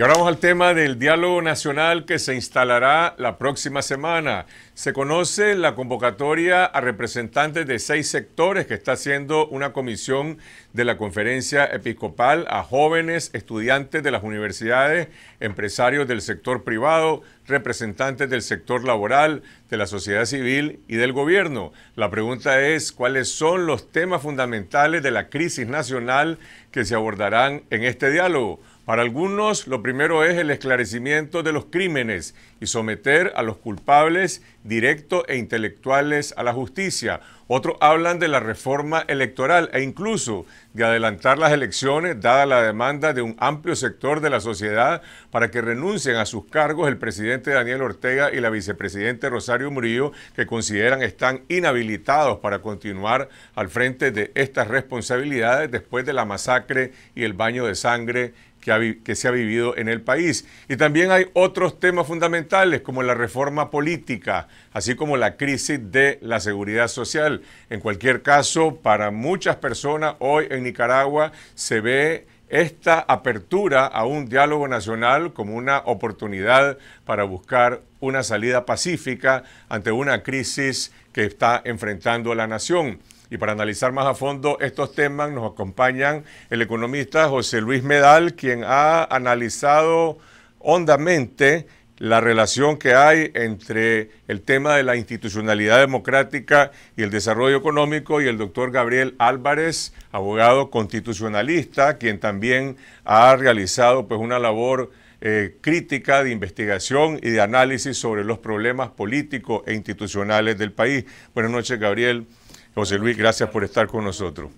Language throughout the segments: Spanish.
Y ahora vamos al tema del diálogo nacional que se instalará la próxima semana. Se conoce la convocatoria a representantes de seis sectores que está haciendo una comisión de la conferencia episcopal a jóvenes, estudiantes de las universidades, empresarios del sector privado, representantes del sector laboral, de la sociedad civil y del gobierno. La pregunta es cuáles son los temas fundamentales de la crisis nacional que se abordarán en este diálogo. Para algunos, lo primero es el esclarecimiento de los crímenes y someter a los culpables directos e intelectuales a la justicia. Otros hablan de la reforma electoral e incluso de adelantar las elecciones, dada la demanda de un amplio sector de la sociedad para que renuncien a sus cargos el presidente Daniel Ortega y la vicepresidente Rosario Murillo, que consideran están inhabilitados para continuar al frente de estas responsabilidades después de la masacre y el baño de sangre que, se ha vivido en el país. Y también hay otros temas fundamentales como la reforma política, así como la crisis de la seguridad social. En cualquier caso, para muchas personas hoy en Nicaragua se ve esta apertura a un diálogo nacional como una oportunidad para buscar una salida pacífica ante una crisis que está enfrentando la nación. Y para analizar más a fondo estos temas nos acompañan el economista José Luis Medal, quien ha analizado hondamente la relación que hay entre el tema de la institucionalidad democrática y el desarrollo económico y el doctor Gabriel Álvarez, abogado constitucionalista, quien también ha realizado pues una labor eh, crítica de investigación y de análisis sobre los problemas políticos e institucionales del país. Buenas noches, Gabriel. José Luis, gracias por estar con nosotros.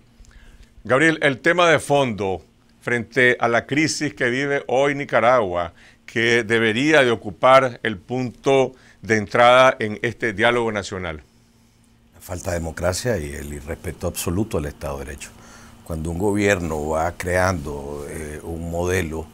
Gabriel, el tema de fondo frente a la crisis que vive hoy Nicaragua, que debería de ocupar el punto de entrada en este diálogo nacional. La falta de democracia y el irrespeto absoluto al Estado de Derecho. Cuando un gobierno va creando eh, un modelo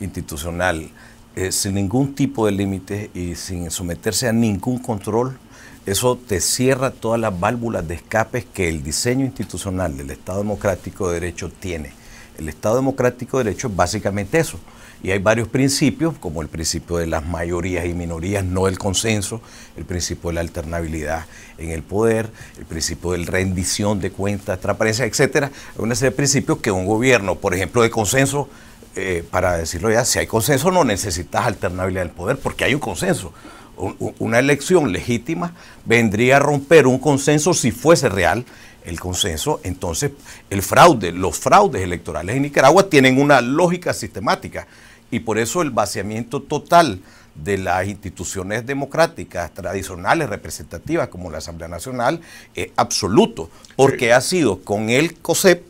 institucional eh, sin ningún tipo de límites y sin someterse a ningún control, eso te cierra todas las válvulas de escapes que el diseño institucional del Estado Democrático de Derecho tiene. El Estado Democrático de Derecho es básicamente eso. Y hay varios principios, como el principio de las mayorías y minorías, no el consenso, el principio de la alternabilidad en el poder, el principio de rendición de cuentas, transparencia, etcétera. Hay una serie de principios que un gobierno, por ejemplo, de consenso, eh, para decirlo ya, si hay consenso no necesitas alternabilidad del poder porque hay un consenso una elección legítima vendría a romper un consenso si fuese real el consenso, entonces el fraude, los fraudes electorales en Nicaragua tienen una lógica sistemática y por eso el vaciamiento total de las instituciones democráticas tradicionales, representativas como la Asamblea Nacional, es absoluto, porque ha sido con el COSEP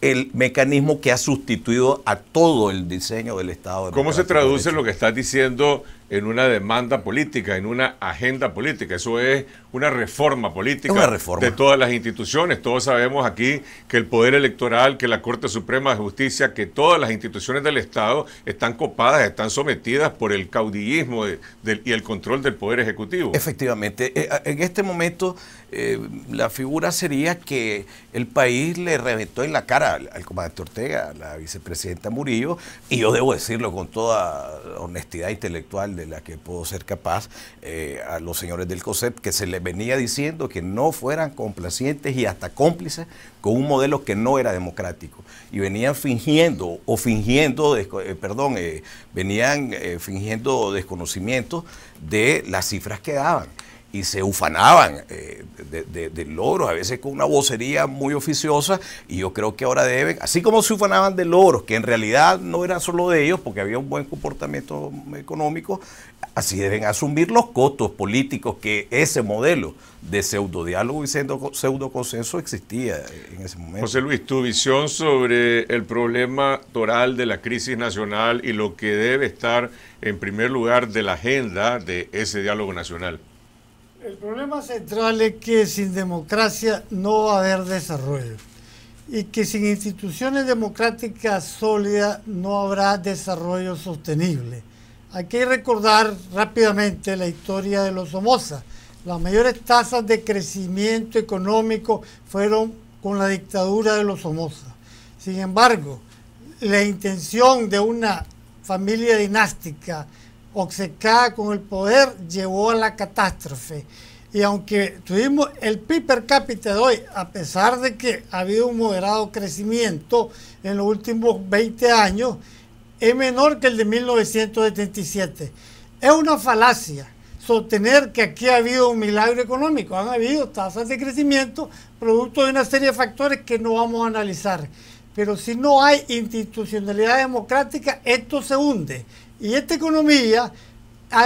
el mecanismo que ha sustituido a todo el diseño del Estado. De ¿Cómo se traduce lo que estás diciendo en una demanda política, en una agenda política. Eso es una reforma política de todas las instituciones. Todos sabemos aquí que el Poder Electoral, que la Corte Suprema de Justicia, que todas las instituciones del Estado están copadas, están sometidas por el caudillismo y el control del Poder Ejecutivo. Efectivamente. Eh, en este momento, eh, la figura sería que el país le reventó en la cara al, al comandante Ortega, a la vicepresidenta Murillo, y yo debo decirlo con toda honestidad intelectual de la que puedo ser capaz eh, a los señores del COSEP, que se les venía diciendo que no fueran complacientes y hasta cómplices con un modelo que no era democrático. Y venían fingiendo, o fingiendo, eh, perdón, eh, venían fingiendo desconocimiento de las cifras que daban y se ufanaban del eh, de, de a veces con una vocería muy oficiosa, y yo creo que ahora deben, así como se ufanaban de logros, que en realidad no era solo de ellos, porque había un buen comportamiento económico, así deben asumir los costos políticos que ese modelo de pseudo diálogo y pseudo, pseudo consenso existía en ese momento. José Luis, tu visión sobre el problema toral de la crisis nacional y lo que debe estar en primer lugar de la agenda de ese diálogo nacional el problema central es que sin democracia no va a haber desarrollo y que sin instituciones democráticas sólidas no habrá desarrollo sostenible. Hay que recordar rápidamente la historia de los Somoza. Las mayores tasas de crecimiento económico fueron con la dictadura de los Somoza. Sin embargo, la intención de una familia dinástica obcecada con el poder, llevó a la catástrofe. Y aunque tuvimos el PIB per cápita de hoy, a pesar de que ha habido un moderado crecimiento en los últimos 20 años, es menor que el de 1977. Es una falacia sostener que aquí ha habido un milagro económico. Han habido tasas de crecimiento producto de una serie de factores que no vamos a analizar. Pero si no hay institucionalidad democrática, esto se hunde. Y esta economía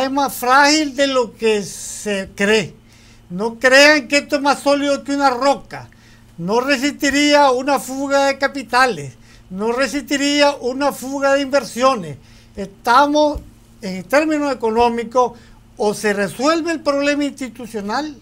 es más frágil de lo que se cree. No crean que esto es más sólido que una roca. No resistiría una fuga de capitales. No resistiría una fuga de inversiones. Estamos, en términos económicos, o se resuelve el problema institucional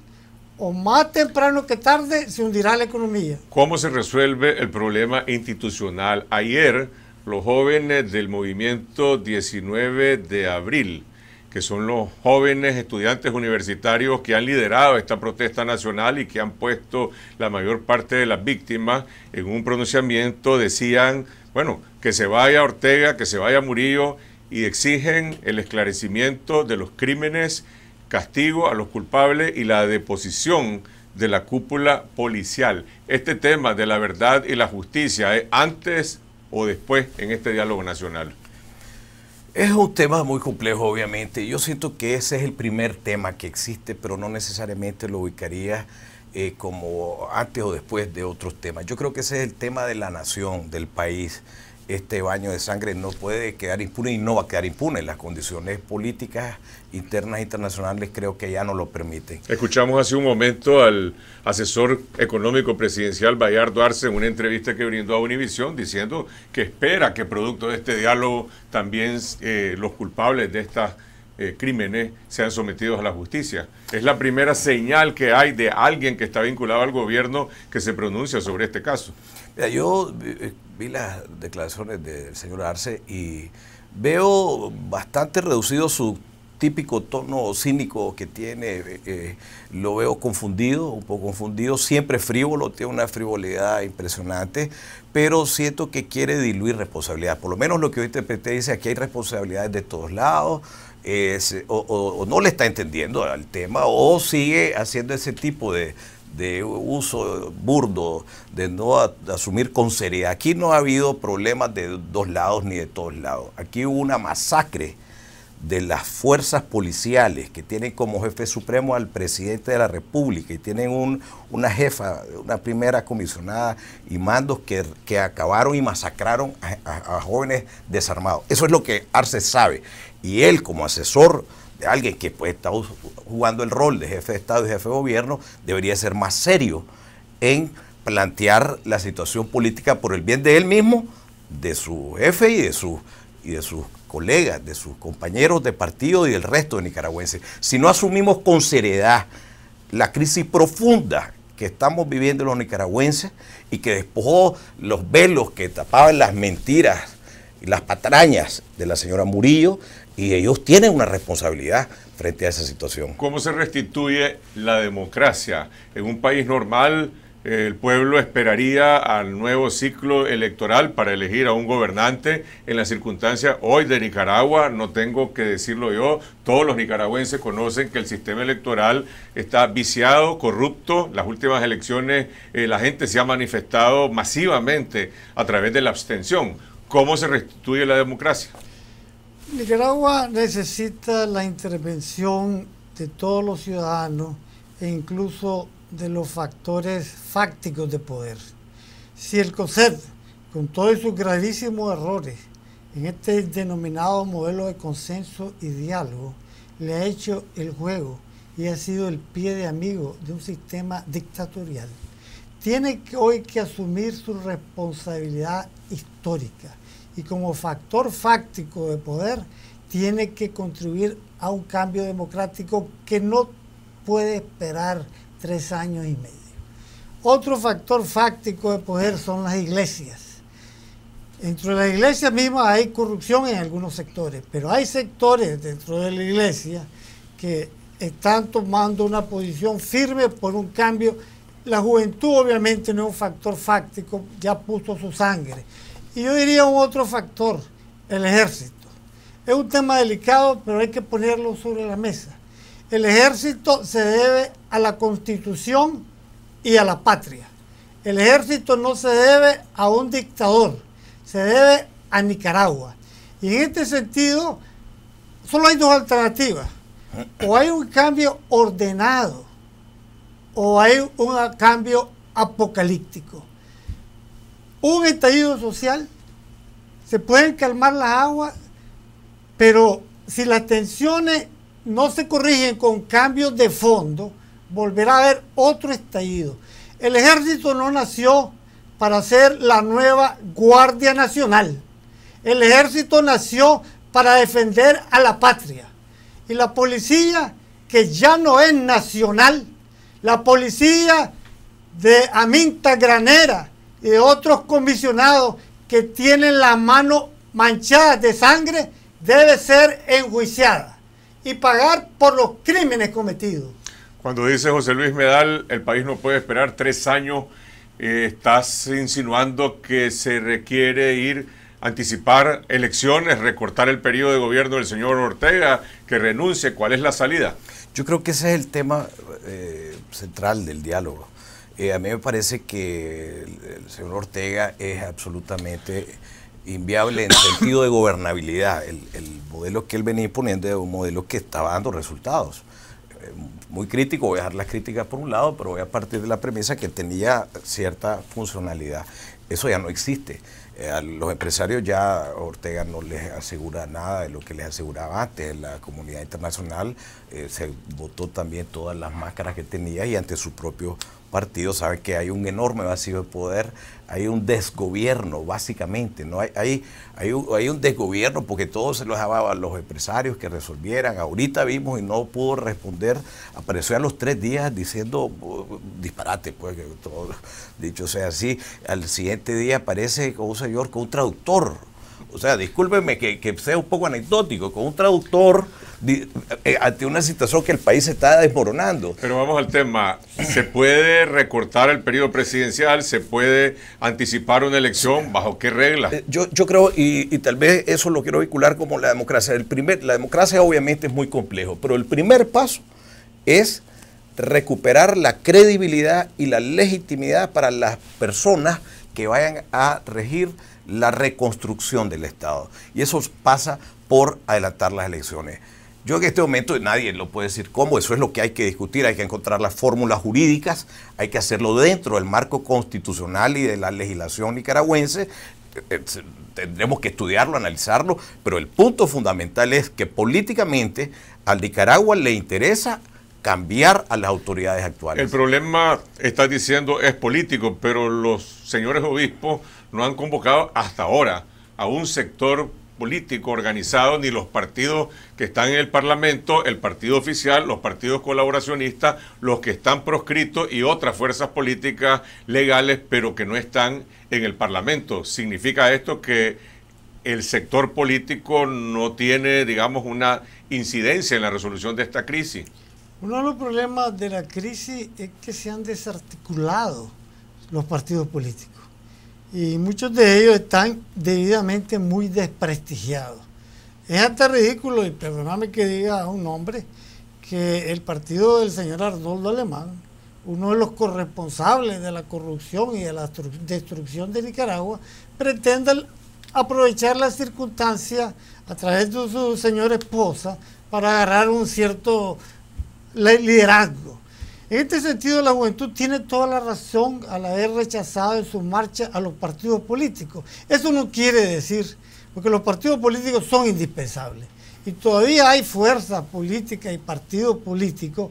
o más temprano que tarde se hundirá la economía. ¿Cómo se resuelve el problema institucional? Ayer los jóvenes del movimiento 19 de abril, que son los jóvenes estudiantes universitarios que han liderado esta protesta nacional y que han puesto la mayor parte de las víctimas, en un pronunciamiento decían, bueno, que se vaya Ortega, que se vaya Murillo y exigen el esclarecimiento de los crímenes castigo a los culpables y la deposición de la cúpula policial. Este tema de la verdad y la justicia, ¿es antes o después en este diálogo nacional? Es un tema muy complejo, obviamente. Yo siento que ese es el primer tema que existe, pero no necesariamente lo ubicaría eh, como antes o después de otros temas. Yo creo que ese es el tema de la nación, del país este baño de sangre no puede quedar impune y no va a quedar impune. Las condiciones políticas internas e internacionales creo que ya no lo permiten. Escuchamos hace un momento al asesor económico presidencial Bayardo Arce en una entrevista que brindó a Univisión diciendo que espera que producto de este diálogo también eh, los culpables de estas eh, crímenes sean sometidos a la justicia. Es la primera señal que hay de alguien que está vinculado al gobierno que se pronuncia sobre este caso. Mira, yo eh, vi las declaraciones del señor Arce y veo bastante reducido su típico tono cínico que tiene, eh, lo veo confundido, un poco confundido, siempre frívolo, tiene una frivolidad impresionante, pero siento que quiere diluir responsabilidad. Por lo menos lo que hoy te dice, aquí hay responsabilidades de todos lados, o, no le está entendiendo al tema o sigue haciendo ese tipo de, uso burdo, de no asumir con seriedad. Aquí no ha habido problemas de dos lados ni de todos lados. Aquí hubo una masacre de las fuerzas policiales que tienen como jefe supremo al presidente de la República y tienen un, una jefa, una primera comisionada y mandos que, acabaron y masacraron a, jóvenes desarmados. Eso es lo que Arce sabe. Y él como asesor de alguien que pues, está jugando el rol de jefe de Estado y jefe de gobierno, debería ser más serio en plantear la situación política por el bien de él mismo, de su jefe y de su y de sus colegas, de sus compañeros de partido y del resto de nicaragüenses, si no asumimos con seriedad la crisis profunda que estamos viviendo los nicaragüenses y que despojó los velos que tapaban las mentiras y las patrañas de la señora Murillo y ellos tienen una responsabilidad frente a esa situación. ¿Cómo se restituye la democracia en un país normal? El pueblo esperaría al nuevo ciclo electoral para elegir a un gobernante en la circunstancia hoy de Nicaragua, no tengo que decirlo yo, todos los nicaragüenses conocen que el sistema electoral está viciado, corrupto, las últimas elecciones eh, la gente se ha manifestado masivamente a través de la abstención. ¿Cómo se restituye la democracia? Nicaragua necesita la intervención de todos los ciudadanos e incluso de los factores fácticos de poder. Si el CONCET, con todos sus gravísimos errores, en este denominado modelo de consenso y diálogo, le ha hecho el juego y ha sido el pie de amigo de un sistema dictatorial, tiene hoy que asumir su responsabilidad histórica y como factor fáctico de poder tiene que contribuir a un cambio democrático que no puede esperar tres años y medio. Otro factor fáctico de poder son las iglesias. Dentro de las iglesias mismas hay corrupción en algunos sectores, pero hay sectores dentro de la iglesia que están tomando una posición firme por un cambio. La juventud obviamente no es un factor fáctico, ya puso su sangre. Y yo diría un otro factor, el ejército. Es un tema delicado, pero hay que ponerlo sobre la mesa. El ejército se debe a la constitución y a la patria. El ejército no se debe a un dictador, se debe a Nicaragua. Y en este sentido, solo hay dos alternativas. O hay un cambio ordenado o hay un cambio apocalíptico. Un estallido social, se pueden calmar las aguas, pero si las tensiones no se corrigen con cambios de fondo, volverá a haber otro estallido. El ejército no nació para ser la nueva Guardia Nacional. El ejército nació para defender a la patria. Y la policía, que ya no es nacional, la policía de Aminta Granera y otros comisionados que tienen la mano manchada de sangre, debe ser enjuiciada y pagar por los crímenes cometidos. Cuando dice José Luis Medal, el país no puede esperar tres años, eh, estás insinuando que se requiere ir a anticipar elecciones, recortar el periodo de gobierno del señor Ortega, que renuncie. ¿Cuál es la salida? Yo creo que ese es el tema eh, central del diálogo. Eh, a mí me parece que el, señor Ortega es absolutamente inviable en sentido de gobernabilidad. El, el modelo que él venía imponiendo es un modelo que estaba dando resultados muy crítico, voy a dejar las críticas por un lado, pero voy a partir de la premisa que tenía cierta funcionalidad. Eso ya no existe. Eh, a los empresarios ya Ortega no les asegura nada de lo que les aseguraba antes. En la comunidad internacional eh, se votó también todas las máscaras que tenía y ante su propio Partido sabe que hay un enorme vacío de poder, hay un desgobierno, básicamente. ¿no? Hay, hay, hay, un, hay un, desgobierno porque todos se los dejaba a los empresarios que resolvieran. Ahorita vimos y no pudo responder. Apareció a los tres días diciendo disparate, pues, que todo, dicho sea así. Al siguiente día aparece con un señor, con un traductor o sea, discúlpenme que, sea un poco anecdótico, con un traductor eh, ante una situación que el país se está desmoronando. Pero vamos al tema. ¿Se puede recortar el periodo presidencial? ¿Se puede anticipar una elección? ¿Bajo qué regla? Eh, yo, yo creo, y, tal vez eso lo quiero vincular como la democracia. El primer, la democracia obviamente es muy complejo, pero el primer paso es recuperar la credibilidad y la legitimidad para las personas que vayan a regir la reconstrucción del Estado. Y eso pasa por adelantar las elecciones. Yo en este momento nadie lo puede decir cómo, eso es lo que hay que discutir, hay que encontrar las fórmulas jurídicas, hay que hacerlo dentro del marco constitucional y de la legislación nicaragüense. Eh, eh, tendremos que estudiarlo, analizarlo, pero el punto fundamental es que políticamente al Nicaragua le interesa cambiar a las autoridades actuales. El problema, estás diciendo, es político, pero los señores obispos no han convocado hasta ahora a un sector político organizado, ni los partidos que están en el Parlamento, el partido oficial, los partidos colaboracionistas, los que están proscritos y otras fuerzas políticas legales, pero que no están en el Parlamento. ¿Significa esto que el sector político no tiene, digamos, una incidencia en la resolución de esta crisis? Uno de los problemas de la crisis es que se han desarticulado los partidos políticos y muchos de ellos están debidamente muy desprestigiados. Es hasta ridículo, y perdóname que diga un hombre que el partido del señor Arnoldo Alemán, uno de los corresponsables de la corrupción y de la destrucción de Nicaragua, pretenda aprovechar las circunstancias a través de su señor esposa para agarrar un cierto liderazgo. En este sentido, la juventud tiene toda la razón al haber rechazado en su marcha a los partidos políticos. Eso no quiere decir, porque los partidos políticos son indispensables. Y todavía hay fuerzas políticas y partidos políticos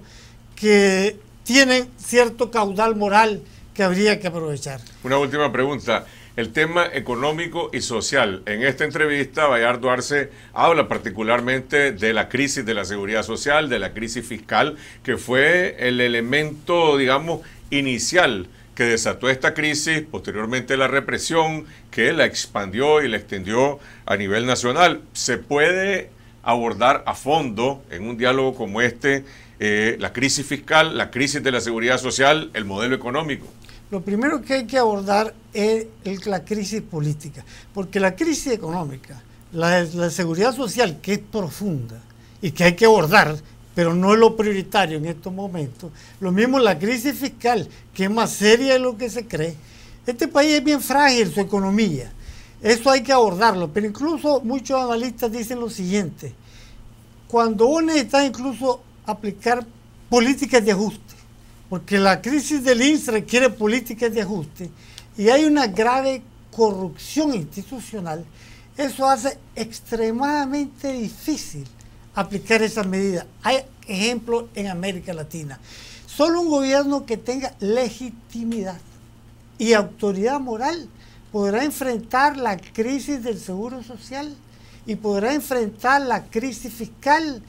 que tienen cierto caudal moral que habría que aprovechar. Una última pregunta el tema económico y social. En esta entrevista, Bayard Duarte habla particularmente de la crisis de la seguridad social, de la crisis fiscal, que fue el elemento, digamos, inicial que desató esta crisis, posteriormente la represión, que la expandió y la extendió a nivel nacional. ¿Se puede abordar a fondo en un diálogo como este eh, la crisis fiscal, la crisis de la seguridad social, el modelo económico? lo primero que hay que abordar es la crisis política, porque la crisis económica, la, seguridad social, que es profunda y que hay que abordar, pero no es lo prioritario en estos momentos, lo mismo la crisis fiscal, que es más seria de lo que se cree. Este país es bien frágil, su economía. Eso hay que abordarlo, pero incluso muchos analistas dicen lo siguiente, cuando uno está incluso aplicar políticas de ajuste, porque la crisis del INS requiere políticas de ajuste y hay una grave corrupción institucional, eso hace extremadamente difícil aplicar esas medidas. Hay ejemplos en América Latina. Solo un gobierno que tenga legitimidad y autoridad moral podrá enfrentar la crisis del seguro social y podrá enfrentar la crisis fiscal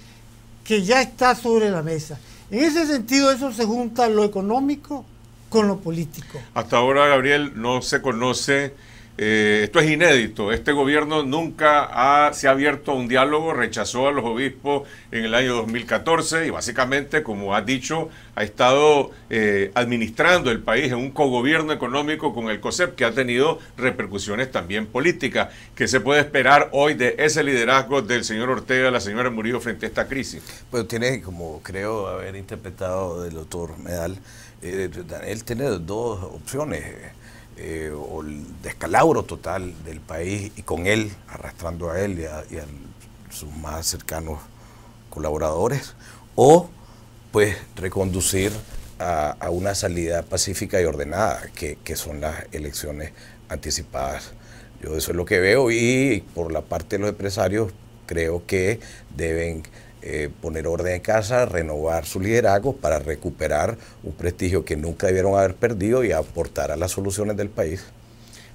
que ya está sobre la mesa. En ese sentido, eso se junta lo económico con lo político. Hasta ahora, Gabriel, no se conoce eh, esto es inédito. Este gobierno nunca ha, se ha abierto a un diálogo, rechazó a los obispos en el año 2014 y básicamente, como ha dicho, ha estado eh, administrando el país en un cogobierno económico con el COSEP que ha tenido repercusiones también políticas. ¿Qué se puede esperar hoy de ese liderazgo del señor Ortega, la señora Murillo frente a esta crisis? Pues tiene, como creo haber interpretado el doctor Medal, él eh, tiene dos opciones eh, o el descalabro total del país y con él, arrastrando a él y a, sus más cercanos colaboradores, o pues reconducir a, una salida pacífica y ordenada, que, que son las elecciones anticipadas. Yo eso es lo que veo y por la parte de los empresarios creo que deben eh, poner orden en casa, renovar su liderazgo para recuperar un prestigio que nunca debieron haber perdido y aportar a las soluciones del país.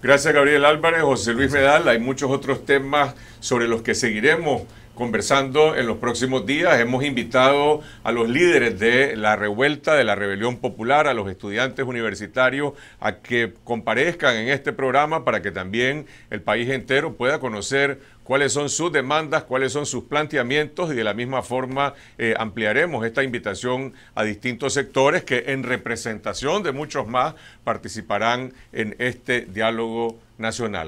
Gracias Gabriel Álvarez, José Luis Medal. Hay muchos otros temas sobre los que seguiremos conversando en los próximos días. Hemos invitado a los líderes de la revuelta, de la rebelión popular, a los estudiantes universitarios, a que comparezcan en este programa para que también el país entero pueda conocer cuáles son sus demandas, cuáles son sus planteamientos y de la misma forma eh, ampliaremos esta invitación a distintos sectores que en representación de muchos más participarán en este diálogo nacional.